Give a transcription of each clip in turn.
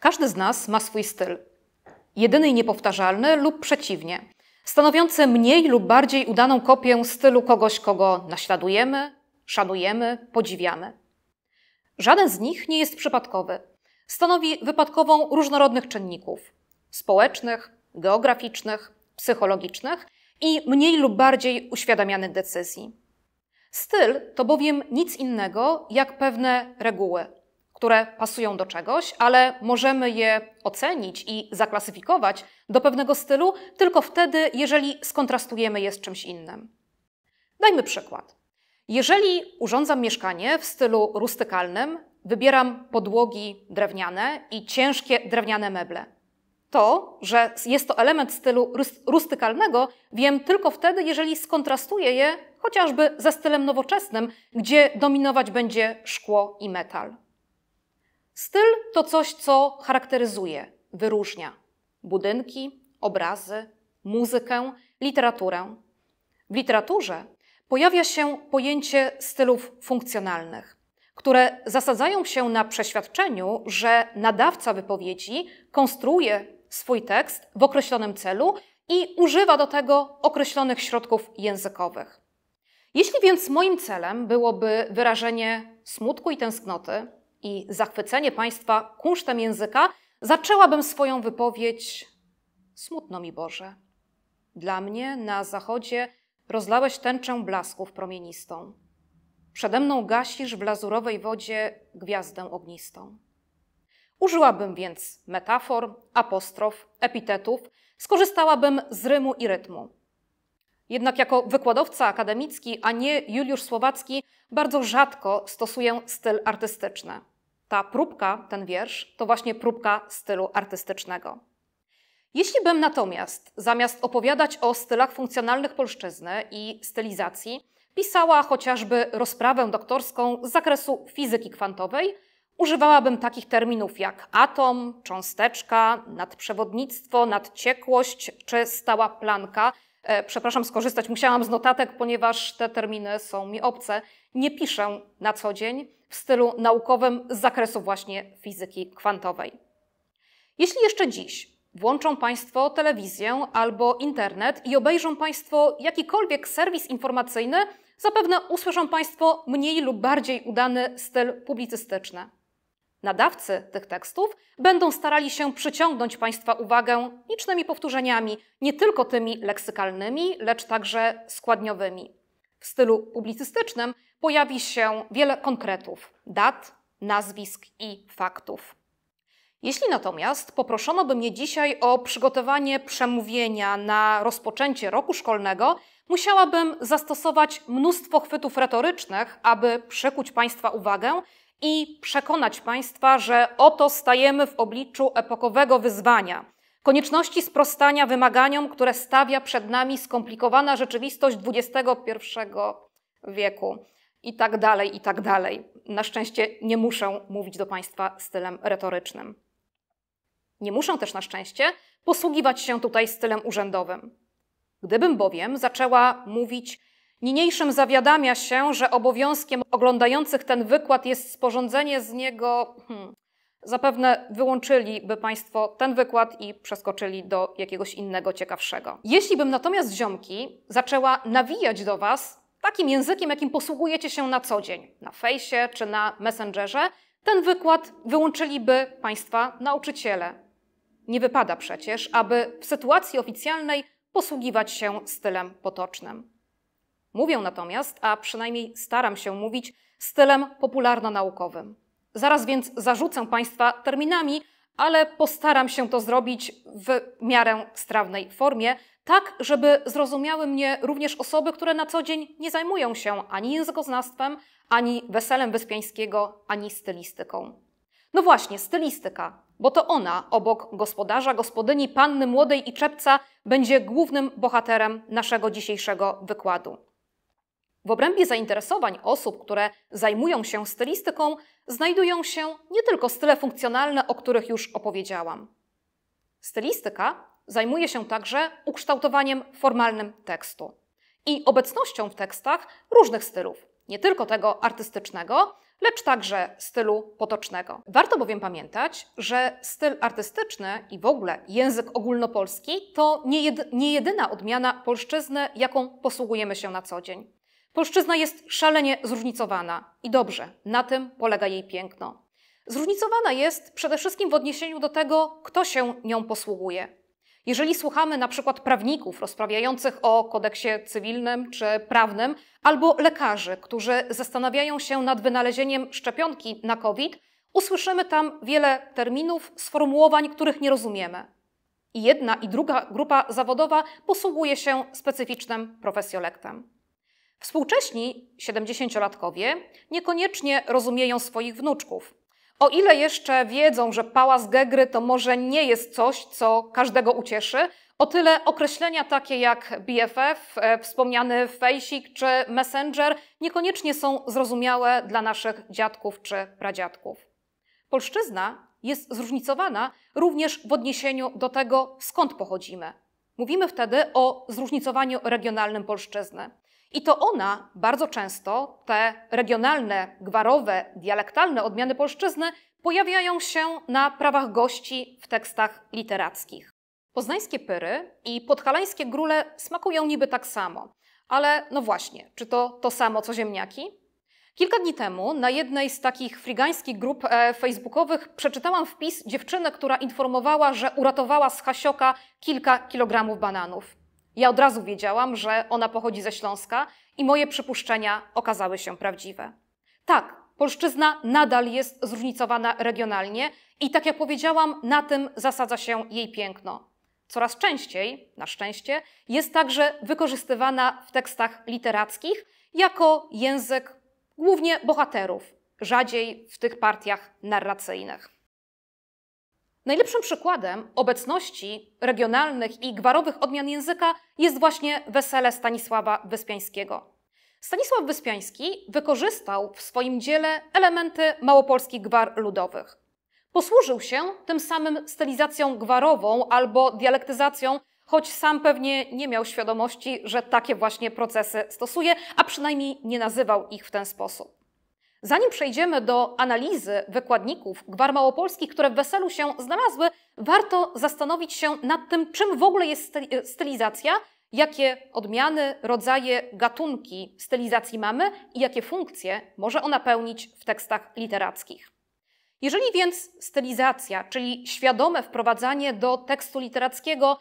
Każdy z nas ma swój styl, jedyny i niepowtarzalny lub przeciwnie, stanowiący mniej lub bardziej udaną kopię stylu kogoś, kogo naśladujemy, szanujemy, podziwiamy. Żaden z nich nie jest przypadkowy. Stanowi wypadkową różnorodnych czynników społecznych, geograficznych, psychologicznych i mniej lub bardziej uświadamianych decyzji. Styl to bowiem nic innego jak pewne reguły, które pasują do czegoś, ale możemy je ocenić i zaklasyfikować do pewnego stylu tylko wtedy, jeżeli skontrastujemy je z czymś innym. Dajmy przykład. Jeżeli urządzam mieszkanie w stylu rustykalnym, wybieram podłogi drewniane i ciężkie drewniane meble. To, że jest to element stylu rustykalnego, wiem tylko wtedy, jeżeli skontrastuję je chociażby ze stylem nowoczesnym, gdzie dominować będzie szkło i metal. Styl to coś, co charakteryzuje, wyróżnia budynki, obrazy, muzykę, literaturę. W literaturze pojawia się pojęcie stylów funkcjonalnych, które zasadzają się na przeświadczeniu, że nadawca wypowiedzi konstruuje swój tekst w określonym celu i używa do tego określonych środków językowych. Jeśli więc moim celem byłoby wyrażenie smutku i tęsknoty, i zachwycenie państwa kunsztem języka, zaczęłabym swoją wypowiedź smutno mi Boże. Dla mnie na zachodzie rozlałeś tęczę blasków promienistą. Przede mną gasisz w lazurowej wodzie gwiazdę ognistą. Użyłabym więc metafor, apostrof, epitetów, skorzystałabym z rymu i rytmu. Jednak jako wykładowca akademicki, a nie Juliusz Słowacki, bardzo rzadko stosuję styl artystyczny. Ta próbka, ten wiersz, to właśnie próbka stylu artystycznego. Jeśli bym natomiast, zamiast opowiadać o stylach funkcjonalnych polszczyzny i stylizacji, pisała chociażby rozprawę doktorską z zakresu fizyki kwantowej, używałabym takich terminów jak atom, cząsteczka, nadprzewodnictwo, nadciekłość czy stała planka – E, przepraszam, skorzystać musiałam z notatek, ponieważ te terminy są mi obce. Nie piszę na co dzień w stylu naukowym z zakresu właśnie fizyki kwantowej. Jeśli jeszcze dziś włączą Państwo telewizję albo internet i obejrzą Państwo jakikolwiek serwis informacyjny, zapewne usłyszą Państwo mniej lub bardziej udany styl publicystyczny. Nadawcy tych tekstów będą starali się przyciągnąć Państwa uwagę licznymi powtórzeniami, nie tylko tymi leksykalnymi, lecz także składniowymi. W stylu publicystycznym pojawi się wiele konkretów, dat, nazwisk i faktów. Jeśli natomiast poproszono by mnie dzisiaj o przygotowanie przemówienia na rozpoczęcie roku szkolnego, musiałabym zastosować mnóstwo chwytów retorycznych, aby przekuć Państwa uwagę i przekonać Państwa, że oto stajemy w obliczu epokowego wyzwania. Konieczności sprostania wymaganiom, które stawia przed nami skomplikowana rzeczywistość XXI wieku i tak dalej, i tak dalej. Na szczęście nie muszę mówić do Państwa stylem retorycznym. Nie muszę też na szczęście posługiwać się tutaj stylem urzędowym. Gdybym bowiem zaczęła mówić Niniejszym zawiadamia się, że obowiązkiem oglądających ten wykład jest sporządzenie z niego. Hmm, zapewne wyłączyliby Państwo ten wykład i przeskoczyli do jakiegoś innego, ciekawszego. Jeśli bym natomiast ziomki zaczęła nawijać do Was takim językiem, jakim posługujecie się na co dzień, na fejsie czy na messengerze, ten wykład wyłączyliby Państwa nauczyciele. Nie wypada przecież, aby w sytuacji oficjalnej posługiwać się stylem potocznym. Mówię natomiast, a przynajmniej staram się mówić, stylem popularno-naukowym. Zaraz więc zarzucę Państwa terminami, ale postaram się to zrobić w miarę strawnej formie, tak żeby zrozumiały mnie również osoby, które na co dzień nie zajmują się ani językoznawstwem, ani weselem wyspiańskiego, ani stylistyką. No właśnie, stylistyka, bo to ona, obok gospodarza, gospodyni, panny młodej i czepca, będzie głównym bohaterem naszego dzisiejszego wykładu. W obrębie zainteresowań osób, które zajmują się stylistyką, znajdują się nie tylko style funkcjonalne, o których już opowiedziałam. Stylistyka zajmuje się także ukształtowaniem formalnym tekstu i obecnością w tekstach różnych stylów, nie tylko tego artystycznego, lecz także stylu potocznego. Warto bowiem pamiętać, że styl artystyczny i w ogóle język ogólnopolski to nie, jed nie jedyna odmiana polszczyzny, jaką posługujemy się na co dzień. Polszczyzna jest szalenie zróżnicowana i dobrze, na tym polega jej piękno. Zróżnicowana jest przede wszystkim w odniesieniu do tego, kto się nią posługuje. Jeżeli słuchamy na przykład prawników rozprawiających o kodeksie cywilnym czy prawnym, albo lekarzy, którzy zastanawiają się nad wynalezieniem szczepionki na COVID, usłyszymy tam wiele terminów, sformułowań, których nie rozumiemy. I jedna i druga grupa zawodowa posługuje się specyficznym profesjolektem. Współcześni 70-latkowie niekoniecznie rozumieją swoich wnuczków. O ile jeszcze wiedzą, że pałac Gegry to może nie jest coś, co każdego ucieszy, o tyle określenia takie jak BFF, e, wspomniany Fejsik czy Messenger niekoniecznie są zrozumiałe dla naszych dziadków czy pradziadków. Polszczyzna jest zróżnicowana również w odniesieniu do tego, skąd pochodzimy. Mówimy wtedy o zróżnicowaniu regionalnym polszczyzny. I to ona bardzo często, te regionalne, gwarowe, dialektalne odmiany polszczyzny, pojawiają się na prawach gości w tekstach literackich. Poznańskie pyry i podhalańskie grule smakują niby tak samo. Ale no właśnie, czy to to samo co ziemniaki? Kilka dni temu na jednej z takich frigańskich grup e, facebookowych przeczytałam wpis dziewczyny, która informowała, że uratowała z Hasioka kilka kilogramów bananów. Ja od razu wiedziałam, że ona pochodzi ze Śląska i moje przypuszczenia okazały się prawdziwe. Tak, polszczyzna nadal jest zróżnicowana regionalnie i tak jak powiedziałam, na tym zasadza się jej piękno. Coraz częściej, na szczęście, jest także wykorzystywana w tekstach literackich jako język głównie bohaterów, rzadziej w tych partiach narracyjnych. Najlepszym przykładem obecności regionalnych i gwarowych odmian języka jest właśnie wesele Stanisława Wyspiańskiego. Stanisław Wyspiański wykorzystał w swoim dziele elementy małopolskich gwar ludowych. Posłużył się tym samym stylizacją gwarową albo dialektyzacją, choć sam pewnie nie miał świadomości, że takie właśnie procesy stosuje, a przynajmniej nie nazywał ich w ten sposób. Zanim przejdziemy do analizy wykładników gwar małopolskich, które w weselu się znalazły, warto zastanowić się nad tym, czym w ogóle jest stylizacja, jakie odmiany, rodzaje, gatunki stylizacji mamy i jakie funkcje może ona pełnić w tekstach literackich. Jeżeli więc stylizacja, czyli świadome wprowadzanie do tekstu literackiego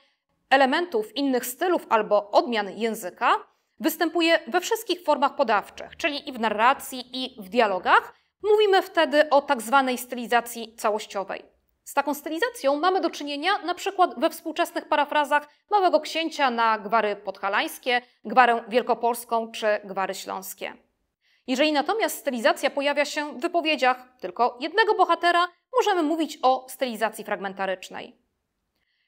elementów innych stylów albo odmian języka, Występuje we wszystkich formach podawczych, czyli i w narracji, i w dialogach. Mówimy wtedy o tak zwanej stylizacji całościowej. Z taką stylizacją mamy do czynienia na przykład we współczesnych parafrazach Małego Księcia na gwary podhalańskie, gwarę wielkopolską czy gwary śląskie. Jeżeli natomiast stylizacja pojawia się w wypowiedziach tylko jednego bohatera, możemy mówić o stylizacji fragmentarycznej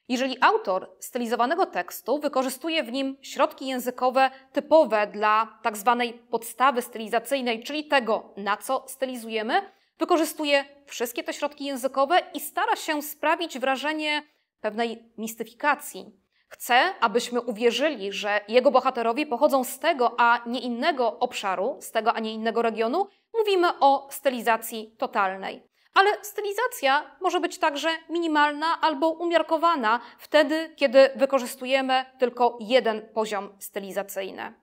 jeżeli autor stylizowanego tekstu wykorzystuje w nim środki językowe typowe dla tak zwanej podstawy stylizacyjnej, czyli tego, na co stylizujemy, wykorzystuje wszystkie te środki językowe i stara się sprawić wrażenie pewnej mistyfikacji. Chce, abyśmy uwierzyli, że jego bohaterowie pochodzą z tego, a nie innego obszaru, z tego, a nie innego regionu. Mówimy o stylizacji totalnej. Ale stylizacja może być także minimalna albo umiarkowana wtedy, kiedy wykorzystujemy tylko jeden poziom stylizacyjny.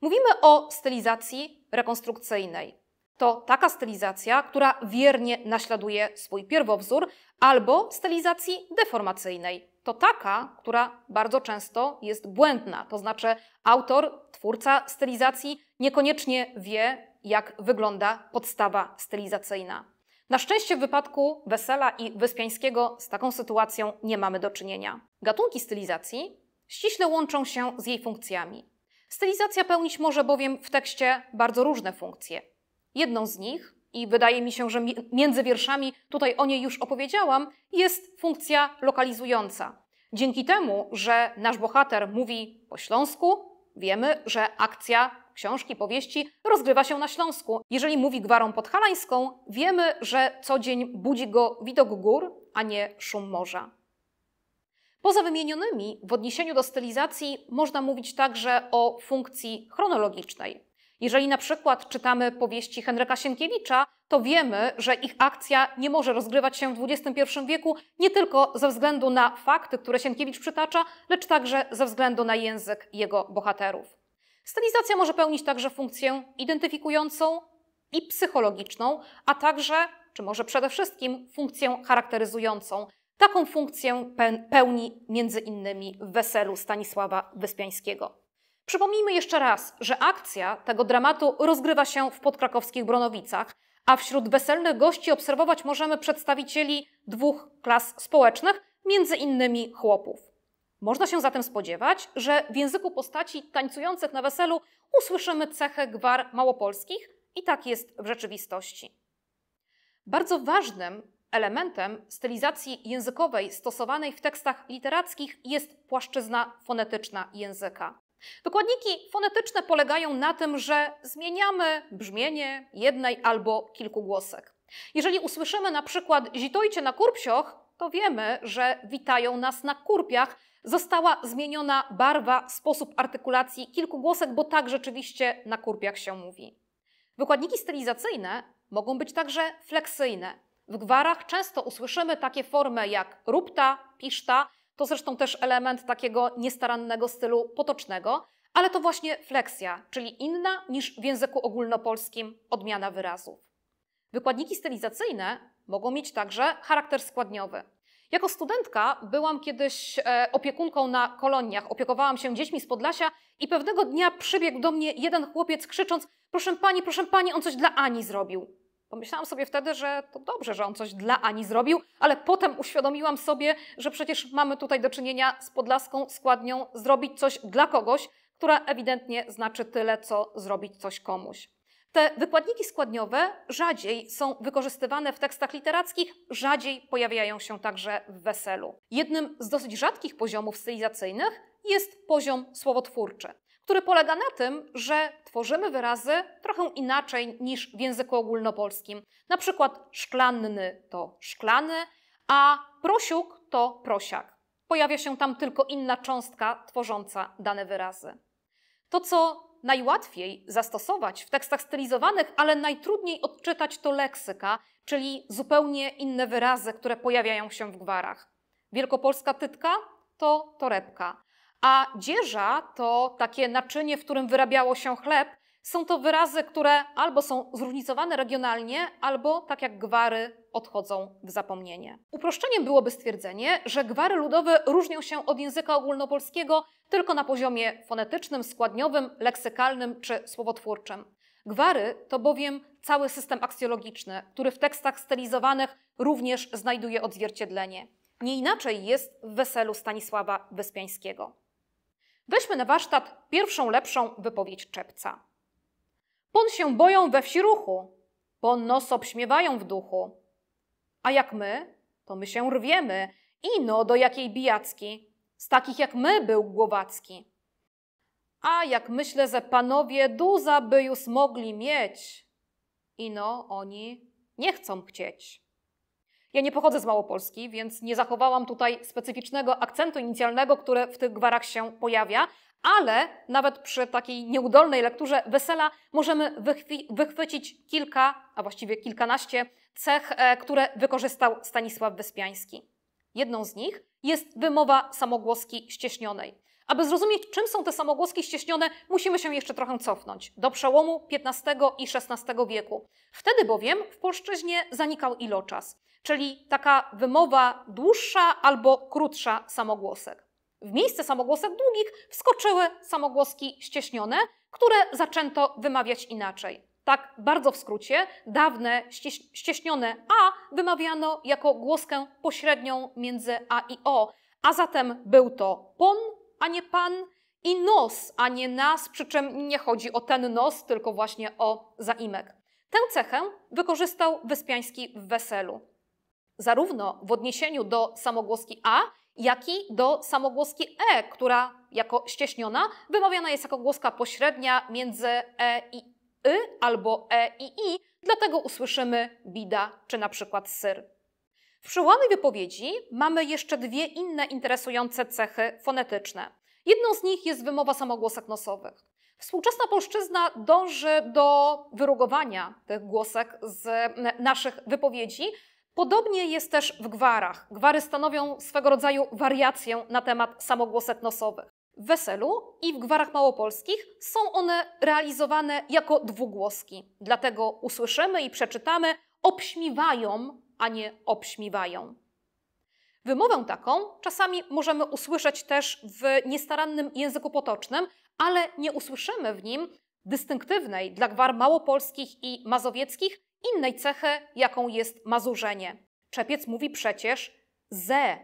Mówimy o stylizacji rekonstrukcyjnej. To taka stylizacja, która wiernie naśladuje swój pierwowzór, albo stylizacji deformacyjnej. To taka, która bardzo często jest błędna, to znaczy autor, twórca stylizacji niekoniecznie wie, jak wygląda podstawa stylizacyjna. Na szczęście w wypadku Wesela i Wyspiańskiego z taką sytuacją nie mamy do czynienia. Gatunki stylizacji ściśle łączą się z jej funkcjami. Stylizacja pełnić może bowiem w tekście bardzo różne funkcje. Jedną z nich, i wydaje mi się, że między wierszami tutaj o niej już opowiedziałam, jest funkcja lokalizująca. Dzięki temu, że nasz bohater mówi po śląsku, Wiemy, że akcja książki, powieści rozgrywa się na Śląsku. Jeżeli mówi gwarą podhalańską, wiemy, że co dzień budzi go widok gór, a nie szum morza. Poza wymienionymi, w odniesieniu do stylizacji można mówić także o funkcji chronologicznej. Jeżeli na przykład czytamy powieści Henryka Sienkiewicza, to wiemy, że ich akcja nie może rozgrywać się w XXI wieku nie tylko ze względu na fakty, które Sienkiewicz przytacza, lecz także ze względu na język jego bohaterów. Stylizacja może pełnić także funkcję identyfikującą i psychologiczną, a także, czy może przede wszystkim, funkcję charakteryzującą. Taką funkcję pełni między innymi w weselu Stanisława Wyspiańskiego. Przypomnijmy jeszcze raz, że akcja tego dramatu rozgrywa się w podkrakowskich Bronowicach, a wśród weselnych gości obserwować możemy przedstawicieli dwóch klas społecznych, między innymi chłopów. Można się zatem spodziewać, że w języku postaci tańcujących na weselu usłyszymy cechę gwar małopolskich i tak jest w rzeczywistości. Bardzo ważnym elementem stylizacji językowej stosowanej w tekstach literackich jest płaszczyzna fonetyczna języka. Wykładniki fonetyczne polegają na tym, że zmieniamy brzmienie jednej albo kilku głosek. Jeżeli usłyszymy na przykład zitojcie na kurpsioch, to wiemy, że witają nas na kurpiach. Została zmieniona barwa, sposób artykulacji kilku głosek, bo tak rzeczywiście na kurpiach się mówi. Wykładniki stylizacyjne mogą być także fleksyjne. W gwarach często usłyszymy takie formy jak rupta, piszta, to zresztą też element takiego niestarannego stylu potocznego, ale to właśnie fleksja, czyli inna niż w języku ogólnopolskim odmiana wyrazów. Wykładniki stylizacyjne mogą mieć także charakter składniowy. Jako studentka byłam kiedyś e, opiekunką na koloniach, opiekowałam się dziećmi z Podlasia i pewnego dnia przybiegł do mnie jeden chłopiec krzycząc: Proszę pani, proszę pani, on coś dla Ani zrobił. Pomyślałam sobie wtedy, że to dobrze, że on coś dla Ani zrobił, ale potem uświadomiłam sobie, że przecież mamy tutaj do czynienia z podlaską składnią zrobić coś dla kogoś, która ewidentnie znaczy tyle, co zrobić coś komuś. Te wykładniki składniowe rzadziej są wykorzystywane w tekstach literackich, rzadziej pojawiają się także w weselu. Jednym z dosyć rzadkich poziomów stylizacyjnych jest poziom słowotwórczy który polega na tym, że tworzymy wyrazy trochę inaczej niż w języku ogólnopolskim. Na przykład szklanny to szklany, a prosiuk to prosiak. Pojawia się tam tylko inna cząstka tworząca dane wyrazy. To, co najłatwiej zastosować w tekstach stylizowanych, ale najtrudniej odczytać to leksyka, czyli zupełnie inne wyrazy, które pojawiają się w gwarach. Wielkopolska tytka to torebka. A dzieża to takie naczynie, w którym wyrabiało się chleb. Są to wyrazy, które albo są zróżnicowane regionalnie, albo tak jak gwary odchodzą w zapomnienie. Uproszczeniem byłoby stwierdzenie, że gwary ludowe różnią się od języka ogólnopolskiego tylko na poziomie fonetycznym, składniowym, leksykalnym czy słowotwórczym. Gwary to bowiem cały system aksjologiczny, który w tekstach stylizowanych również znajduje odzwierciedlenie. Nie inaczej jest w weselu Stanisława Wyspiańskiego. Weźmy na warsztat pierwszą lepszą wypowiedź czepca. Pon się boją we wsi ruchu, pon nos obśmiewają w duchu. A jak my, to my się rwiemy, ino do jakiej bijacki, z takich jak my był Głowacki. A jak myślę, że panowie duza by już mogli mieć, ino oni nie chcą chcieć. Ja nie pochodzę z Małopolski, więc nie zachowałam tutaj specyficznego akcentu inicjalnego, który w tych gwarach się pojawia, ale nawet przy takiej nieudolnej lekturze wesela możemy wychwycić kilka, a właściwie kilkanaście cech, e, które wykorzystał Stanisław Wyspiański. Jedną z nich jest wymowa samogłoski ścieśnionej. Aby zrozumieć, czym są te samogłoski ścieśnione, musimy się jeszcze trochę cofnąć do przełomu XV i XVI wieku. Wtedy bowiem w polszczyźnie zanikał iloczas, czyli taka wymowa dłuższa albo krótsza samogłosek. W miejsce samogłosek długich wskoczyły samogłoski ścieśnione, które zaczęto wymawiać inaczej. Tak bardzo w skrócie, dawne ścieś ścieśnione A wymawiano jako głoskę pośrednią między A i O, a zatem był to pon a nie Pan, i nos, a nie nas, przy czym nie chodzi o ten nos, tylko właśnie o zaimek. Tę cechę wykorzystał Wyspiański w weselu. Zarówno w odniesieniu do samogłoski A, jak i do samogłoski E, która jako ścieśniona wymawiana jest jako głoska pośrednia między E i Y albo E i I, dlatego usłyszymy bida czy na przykład syr. W przyłomie wypowiedzi mamy jeszcze dwie inne interesujące cechy fonetyczne. Jedną z nich jest wymowa samogłosek nosowych. Współczesna polszczyzna dąży do wyrugowania tych głosek z naszych wypowiedzi. Podobnie jest też w gwarach. Gwary stanowią swego rodzaju wariację na temat samogłosek nosowych. W weselu i w gwarach małopolskich są one realizowane jako dwugłoski. Dlatego usłyszymy i przeczytamy, obśmiewają a nie obśmiewają. Wymowę taką czasami możemy usłyszeć też w niestarannym języku potocznym, ale nie usłyszymy w nim dystynktywnej dla gwar małopolskich i mazowieckich innej cechy, jaką jest mazurzenie. Czepiec mówi przecież ze,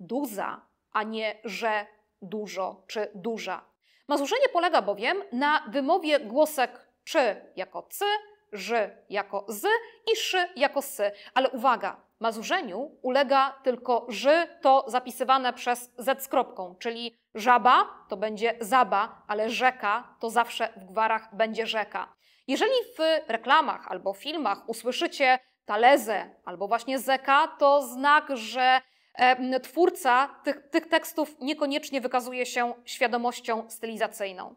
duza, a nie że dużo czy duża. Mazurzenie polega bowiem na wymowie głosek czy jako cy ży jako z i szy jako sy. Ale uwaga, mazurzeniu ulega tylko ży to zapisywane przez z z kropką, czyli żaba to będzie zaba, ale rzeka to zawsze w gwarach będzie rzeka. Jeżeli w reklamach albo filmach usłyszycie talezę albo właśnie zeka, to znak, że twórca tych, tych tekstów niekoniecznie wykazuje się świadomością stylizacyjną.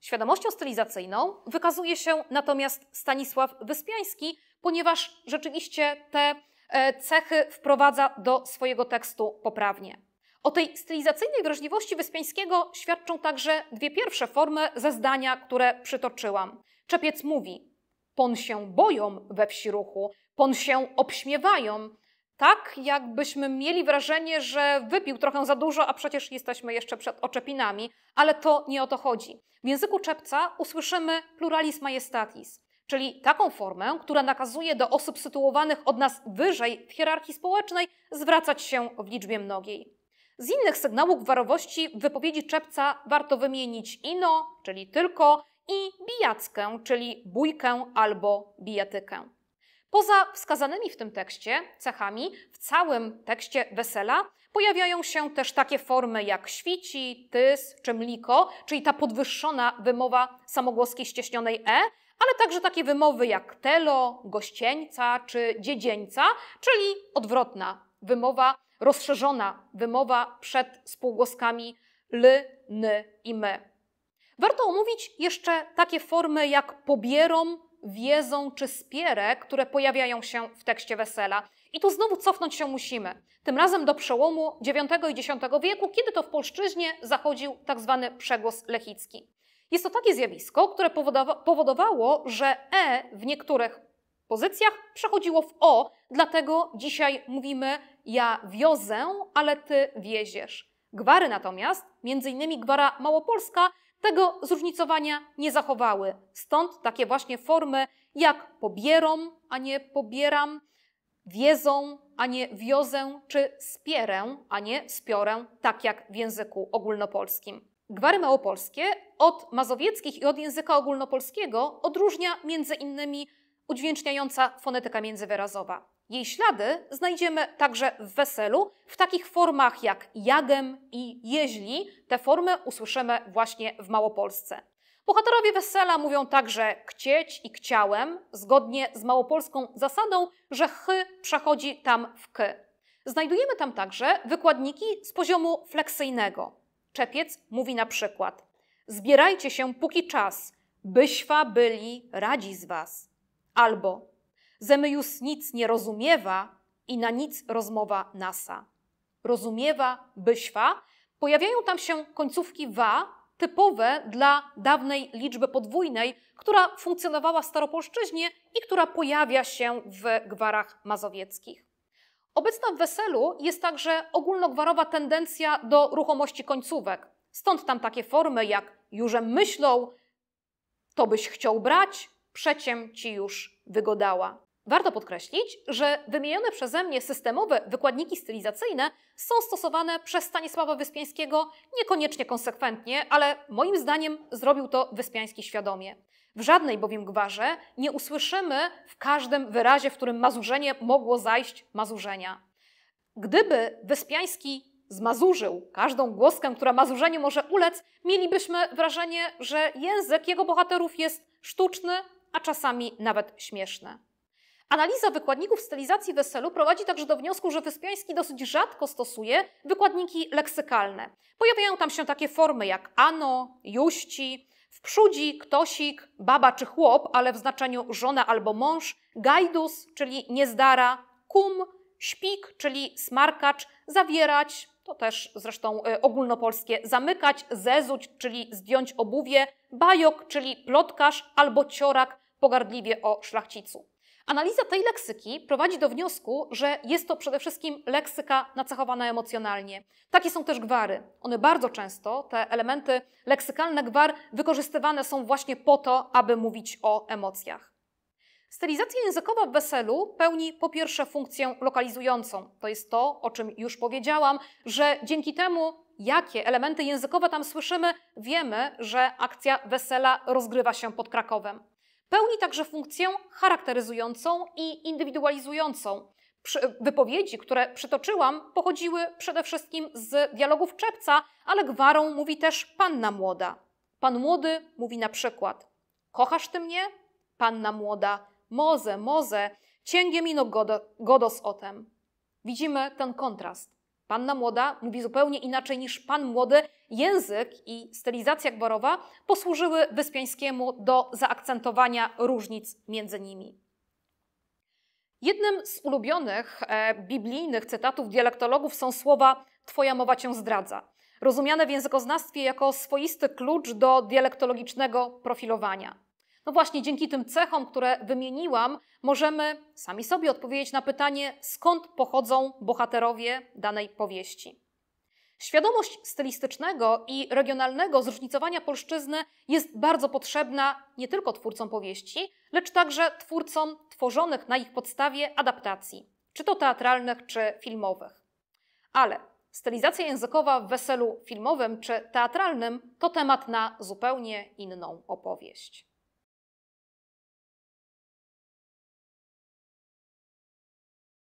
Świadomością stylizacyjną wykazuje się natomiast Stanisław Wyspiański, ponieważ rzeczywiście te e, cechy wprowadza do swojego tekstu poprawnie. O tej stylizacyjnej wrażliwości Wyspiańskiego świadczą także dwie pierwsze formy ze zdania, które przytoczyłam. Czepiec mówi: Pon się boją we wsi ruchu, pon się obśmiewają, tak jakbyśmy mieli wrażenie, że wypił trochę za dużo, a przecież jesteśmy jeszcze przed oczepinami, ale to nie o to chodzi. W języku czepca usłyszymy pluralis majestatis, czyli taką formę, która nakazuje do osób sytuowanych od nas wyżej w hierarchii społecznej zwracać się w liczbie mnogiej. Z innych sygnałów warowości w wypowiedzi czepca warto wymienić ino, czyli tylko, i bijackę, czyli bójkę albo bijatykę. Poza wskazanymi w tym tekście cechami, w całym tekście wesela pojawiają się też takie formy jak świci, tys czy mliko, czyli ta podwyższona wymowa samogłoski ścieśnionej e, ale także takie wymowy jak telo, gościeńca czy dziedzieńca, czyli odwrotna wymowa, rozszerzona wymowa przed spółgłoskami l, n i my. Warto omówić jeszcze takie formy jak pobierom, wiezą czy spierę, które pojawiają się w tekście wesela. I tu znowu cofnąć się musimy. Tym razem do przełomu IX i X wieku, kiedy to w polszczyźnie zachodził tzw. Tak przegłos lechicki. Jest to takie zjawisko, które powodowało, że E w niektórych pozycjach przechodziło w O, dlatego dzisiaj mówimy ja wiozę, ale ty wieziesz. Gwary natomiast, między innymi gwara małopolska, tego zróżnicowania nie zachowały. Stąd takie właśnie formy jak pobieram, a nie pobieram, wiedzą, a nie wiozę, czy spierę, a nie spiorę, tak jak w języku ogólnopolskim. Gwary małopolskie od mazowieckich i od języka ogólnopolskiego odróżnia między innymi udźwięczniająca fonetyka międzywyrazowa. Jej ślady znajdziemy także w weselu, w takich formach jak jagem i jeźli. Te formy usłyszymy właśnie w Małopolsce. Bohaterowie wesela mówią także kcieć i chciałem, zgodnie z małopolską zasadą, że chy przechodzi tam w k. Znajdujemy tam także wykładniki z poziomu fleksyjnego. Czepiec mówi na przykład: Zbierajcie się póki czas, byśwa byli radzi z was. Albo Zemy już nic nie rozumiewa i na nic rozmowa nasa. Rozumiewa, byśwa. Pojawiają tam się końcówki wa, typowe dla dawnej liczby podwójnej, która funkcjonowała w staropolszczyźnie i która pojawia się w gwarach mazowieckich. Obecna w weselu jest także ogólnogwarowa tendencja do ruchomości końcówek. Stąd tam takie formy jak jużem myślą, to byś chciał brać, przeciem ci już wygodała. Warto podkreślić, że wymienione przeze mnie systemowe wykładniki stylizacyjne są stosowane przez Stanisława Wyspiańskiego niekoniecznie konsekwentnie, ale moim zdaniem zrobił to Wyspiański świadomie. W żadnej bowiem gwarze nie usłyszymy w każdym wyrazie, w którym mazurzenie mogło zajść mazurzenia. Gdyby Wyspiański zmazurzył każdą głoskę, która mazurzeniu może ulec, mielibyśmy wrażenie, że język jego bohaterów jest sztuczny, a czasami nawet śmieszny. Analiza wykładników stylizacji weselu prowadzi także do wniosku, że Wyspiański dosyć rzadko stosuje wykładniki leksykalne. Pojawiają tam się takie formy jak ano, juści, wprzódzi, ktosik, baba czy chłop, ale w znaczeniu żona albo mąż, gajdus, czyli niezdara, kum, śpik, czyli smarkacz, zawierać, to też zresztą y, ogólnopolskie, zamykać, zezuć, czyli zdjąć obuwie, bajok, czyli plotkarz albo ciorak, pogardliwie o szlachcicu. Analiza tej leksyki prowadzi do wniosku, że jest to przede wszystkim leksyka nacechowana emocjonalnie. Takie są też gwary. One bardzo często, te elementy leksykalne gwar, wykorzystywane są właśnie po to, aby mówić o emocjach. Stylizacja językowa w weselu pełni po pierwsze funkcję lokalizującą. To jest to, o czym już powiedziałam, że dzięki temu, jakie elementy językowe tam słyszymy, wiemy, że akcja wesela rozgrywa się pod Krakowem. Pełni także funkcję charakteryzującą i indywidualizującą. Wypowiedzi, które przytoczyłam, pochodziły przede wszystkim z dialogów Czepca, ale gwarą mówi też panna młoda. Pan młody mówi na przykład: Kochasz ty mnie? Panna młoda: Moze, moze, cięgiem ino godo, godos o tem. Widzimy ten kontrast. Panna młoda mówi zupełnie inaczej niż pan młody, Język i stylizacja gborowa posłużyły Wyspiańskiemu do zaakcentowania różnic między nimi. Jednym z ulubionych e, biblijnych cytatów dialektologów są słowa Twoja mowa cię zdradza, rozumiane w językoznawstwie jako swoisty klucz do dialektologicznego profilowania. No właśnie dzięki tym cechom, które wymieniłam, możemy sami sobie odpowiedzieć na pytanie, skąd pochodzą bohaterowie danej powieści. Świadomość stylistycznego i regionalnego zróżnicowania polszczyzny jest bardzo potrzebna nie tylko twórcom powieści, lecz także twórcom tworzonych na ich podstawie adaptacji, czy to teatralnych, czy filmowych. Ale stylizacja językowa w weselu filmowym czy teatralnym to temat na zupełnie inną opowieść.